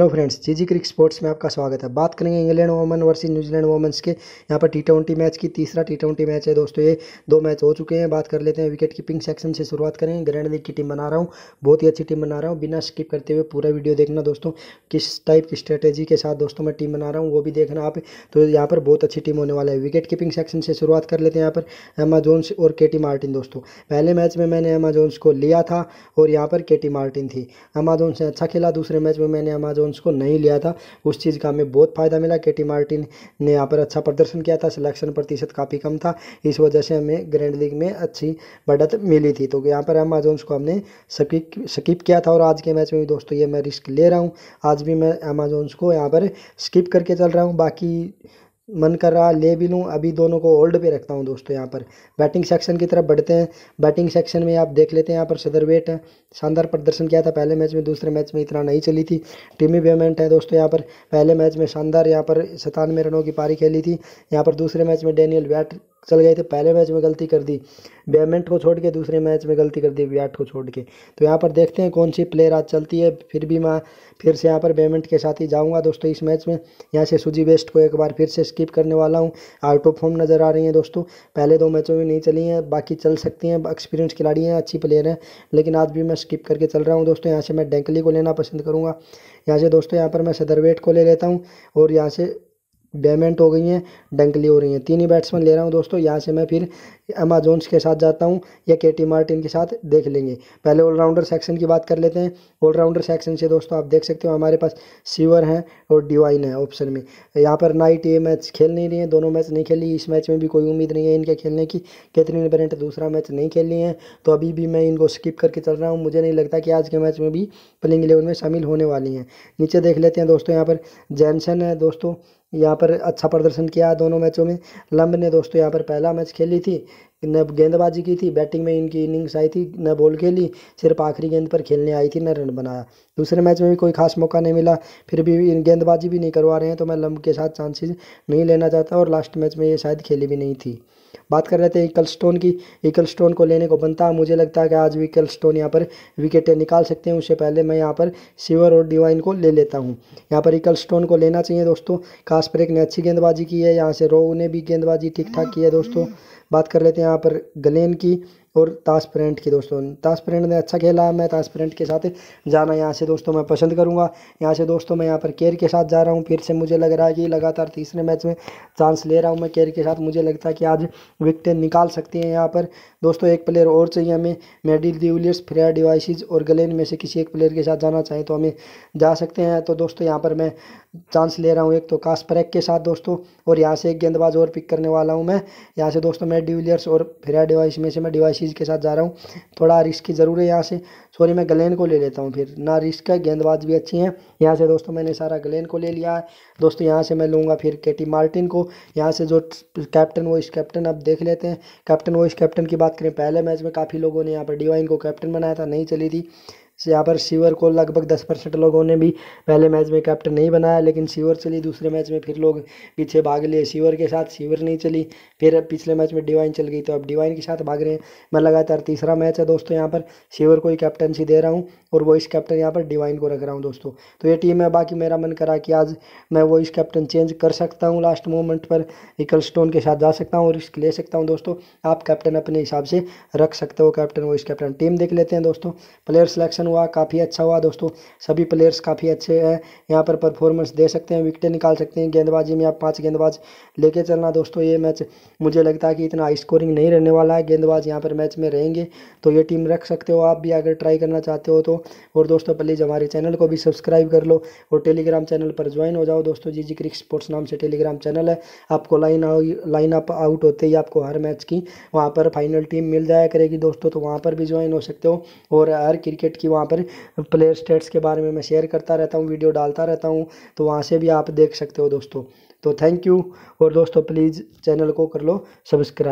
hello friends जी जी क्रिक sports में आपका स्वागत है बात करेंगे England woman versus New Zealand women's के यहाँ पर टी ट्वेंटी मैच की तीसरा टी ट्वेंटी मैच है दोस्तों ये दो मैच हो चुके हैं बात कर लेते हैं विकेट कीपिंग सेक्शन से शुरुआत करेंगे ग्रैंड लीग की टीम बना रहा हूँ बहुत ही अच्छी टीम बना रहा हूँ बिना स्किप करते हुए पूरा वीडियो देखना दोस्तों किस टाइप की स्ट्रेटेजी के साथ दोस्तों मैं टीम बना रहा हूँ वो भी देखना आप तो यहाँ पर बहुत अच्छी टीम होने वाला है विकेट कीपिंग सेक्शन से शुरुआत कर लेते हैं यहाँ पर एमा जोन्स और के मार्टिन दोस्तों पहले मैच में मैंने एमा जोन्स को लिया था और यहाँ पर के मार्टिन थी एमा जोन्स ने अच्छा खेला दूसरे मैच में मैंने एमा को नहीं लिया था उस चीज़ का हमें बहुत फ़ायदा मिला के मार्टिन ने यहाँ पर अच्छा प्रदर्शन किया था सिलेक्शन प्रतिशत काफ़ी कम था इस वजह से हमें ग्रैंड लीग में अच्छी बढ़त मिली थी तो यहाँ पर अमेजोन्स को हमने स्किप स्किप किया था और आज के मैच में भी दोस्तों ये मैं रिस्क ले रहा हूँ आज भी मैं अमेजोन्स को यहाँ पर स्किप करके चल रहा हूँ बाकी मन कर रहा ले भी लूँ अभी दोनों को होल्ड पे रखता हूँ दोस्तों यहाँ पर बैटिंग सेक्शन की तरफ बढ़ते हैं बैटिंग सेक्शन में आप देख लेते हैं यहाँ पर सदर वेट शानदार प्रदर्शन किया था पहले मैच में दूसरे मैच में इतना नहीं चली थी टीमी बेमेंट है दोस्तों यहाँ पर पहले मैच में शानदार यहाँ पर सतानवे रनों की पारी खेली थी यहाँ पर दूसरे मैच में डेनियल वैट चल गए थे पहले मैच में गलती कर दी बेमेंट को छोड़ के दूसरे मैच में गलती कर दी विराट को छोड़ के तो यहाँ पर देखते हैं कौन सी प्लेयर आज चलती है फिर भी मैं फिर से यहाँ पर बेमेंट के साथ ही जाऊँगा दोस्तों इस मैच में यहाँ से सुजी बेस्ट को एक बार फिर से स्किप करने वाला हूँ आउट ऑफ फॉर्म नज़र आ रही हैं दोस्तों पहले दो मैचों में नहीं चली हैं बाकी चल सकती हैं एक्सपीरियंस खिलाड़ी हैं अच्छी प्लेयर हैं लेकिन आज भी मैं स्किप करके चल रहा हूँ दोस्तों यहाँ से मैं डेंकली को लेना पसंद करूँगा यहाँ से दोस्तों यहाँ पर मैं सदरवेट को ले लेता हूँ और यहाँ से पेमेंट हो गई हैं डंकली हो रही हैं तीन ही बैट्समैन ले रहा हूँ दोस्तों यहाँ से मैं फिर अमाजोन्स के साथ जाता हूँ या के टी मार्टिन के साथ देख लेंगे पहले ऑलराउंडर सेक्शन की बात कर लेते हैं ऑलराउंडर सेक्शन से दोस्तों आप देख सकते हो हमारे पास सीवर हैं और डिवाइन है ऑप्शन में यहाँ पर नाइट ये मैच खेल नहीं रही है दोनों मैच नहीं खेली इस मैच में भी कोई उम्मीद नहीं है इनके खेलने की कैथरीन बेरेंट दूसरा मैच नहीं खेल रही है तो अभी भी मैं इनको स्किप करके चल रहा हूँ मुझे नहीं लगता कि आज के मैच में भी प्लेइंग इलेवन में शामिल होने वाली हैं नीचे देख लेते हैं दोस्तों यहाँ पर जैनसन है दोस्तों यहाँ पर अच्छा प्रदर्शन किया दोनों मैचों में लंब ने दोस्तों यहाँ पर पहला मैच खेली थी न गेंदबाजी की थी बैटिंग में इनकी इनिंग्स आई थी न बॉल खेली सिर्फ आखिरी गेंद पर खेलने आई थी न रन बनाया दूसरे मैच में भी कोई खास मौका नहीं मिला फिर भी गेंदबाजी भी नहीं करवा रहे हैं तो मैं लंब के साथ चांसेस नहीं लेना चाहता और लास्ट मैच में ये शायद खेली भी नहीं थी बात कर रहे थे एकल स्टोन की एकल स्टोन को लेने को बनता है मुझे लगता है कि आज विकल स्टोन यहाँ पर विकेटें निकाल सकते हैं उससे पहले मैं यहाँ पर शिवर और डिवाइन को ले लेता हूँ यहाँ पर एकल स्टोन को लेना चाहिए दोस्तों कास्परेक ने अच्छी गेंदबाजी की है यहाँ से रोह ने भी गेंदबाजी ठीक ठाक की है दोस्तों बात कर लेते हैं यहाँ पर गलेन की और ताश ताशप्रेंट की दोस्तों ताश ताशप्रेंट ने अच्छा खेला है मैं ताशप्रेंट के साथ जाना यहाँ से दोस्तों मैं पसंद करूँगा यहाँ से दोस्तों मैं यहाँ पर केयर के साथ जा रहा हूँ फिर से मुझे लग रहा है कि लगातार तीसरे मैच में चांस ले रहा हूँ मैं केयर के साथ मुझे लगता है कि आज विकटें निकाल सकती हैं यहाँ पर दोस्तों एक प्लेयर और चाहिए हमें मेडिल डिविलियर्स फ्रेयर डिवाइसिस और गलेन में से किसी एक प्लेयर के साथ जाना चाहें तो हमें जा सकते हैं तो दोस्तों यहाँ पर मैं चांस ले रहा हूँ एक तो कास्परेक के साथ दोस्तों और यहाँ से एक गेंदबाज और पिक करने वाला हूँ मैं यहाँ से दोस्तों मैं डिविलियर्स और फिर डिवाइस में से मैं डिवाइसिस के साथ जा रहा हूँ थोड़ा रिस्क की ज़रूर है यहाँ से सॉरी मैं ग्लैन को ले लेता हूँ फिर ना रिस्क है गेंदबाज भी अच्छी हैं यहाँ से दोस्तों मैंने सारा ग्लैन को ले लिया है दोस्तों यहाँ से मैं लूँगा फिर के मार्टिन को यहाँ से जो कैप्टन वॉइस कैप्टन अब देख लेते हैं कैप्टन वॉइस कैप्टन की बात करें पहले मैच में काफ़ी लोगों ने यहाँ पर डिवाइन को कैप्टन बनाया था नहीं चली थी यहाँ पर शिवर को लगभग दस परसेंट लोगों ने भी पहले मैच में कैप्टन नहीं बनाया लेकिन शिवर चली दूसरे मैच में फिर लोग पीछे भाग लिए शिवर के साथ शिवर नहीं चली फिर पिछले मैच में डिवाइन चल गई तो अब डिवाइन के साथ भाग रहे हैं मैं लगातार तीसरा मैच है दोस्तों यहाँ पर शिवर को ही कैप्टनसी दे रहा हूँ और वॉइस कैप्टन यहाँ पर डिवाइन को रख रहा हूँ दोस्तों तो ये टीम है बाकी मेरा मन करा कि आज मैं वॉइस कैप्टन चेंज कर सकता हूँ लास्ट मोमेंट पर इकल स्टोन के साथ जा सकता हूँ और रिस्क ले सकता हूँ दोस्तों आप कैप्टन अपने हिसाब से रख सकते हो कैप्टन वॉइस कैप्टन टीम देख लेते हैं दोस्तों प्लेयर सिलेक्शन हुआ काफ़ी अच्छा हुआ दोस्तों सभी प्लेयर्स काफ़ी अच्छे हैं यहाँ पर परफॉर्मेंस दे सकते हैं विकटें निकाल सकते हैं गेंदबाजी में आप पाँच गेंदबाज लेके चलना दोस्तों ये मैच मुझे लगता है कि इतना हाई स्कोरिंग नहीं रहने वाला है गेंदबाज यहाँ पर मैच में रहेंगे तो ये टीम रख सकते हो आप भी अगर ट्राई करना चाहते हो तो और दोस्तों प्लीज़ हमारे चैनल को भी सब्सक्राइब कर लो और टेलीग्राम चैनल पर ज्वाइन हो जाओ दोस्तों जी जी क्रिक स्पोर्ट्स नाम से टेलीग्राम चैनल है आपको लाइन लाइन अप आउट होते ही आपको हर मैच की वहाँ पर फाइनल टीम मिल जाया करेगी दोस्तों तो वहाँ पर भी ज्वाइन हो सकते हो और हर क्रिकेट की वहाँ वहाँ पर प्लेयर स्टेट्स के बारे में मैं शेयर करता रहता हूँ वीडियो डालता रहता हूँ तो वहाँ से भी आप देख सकते हो दोस्तों तो थैंक यू और दोस्तों प्लीज़ चैनल को कर लो सब्सक्राइब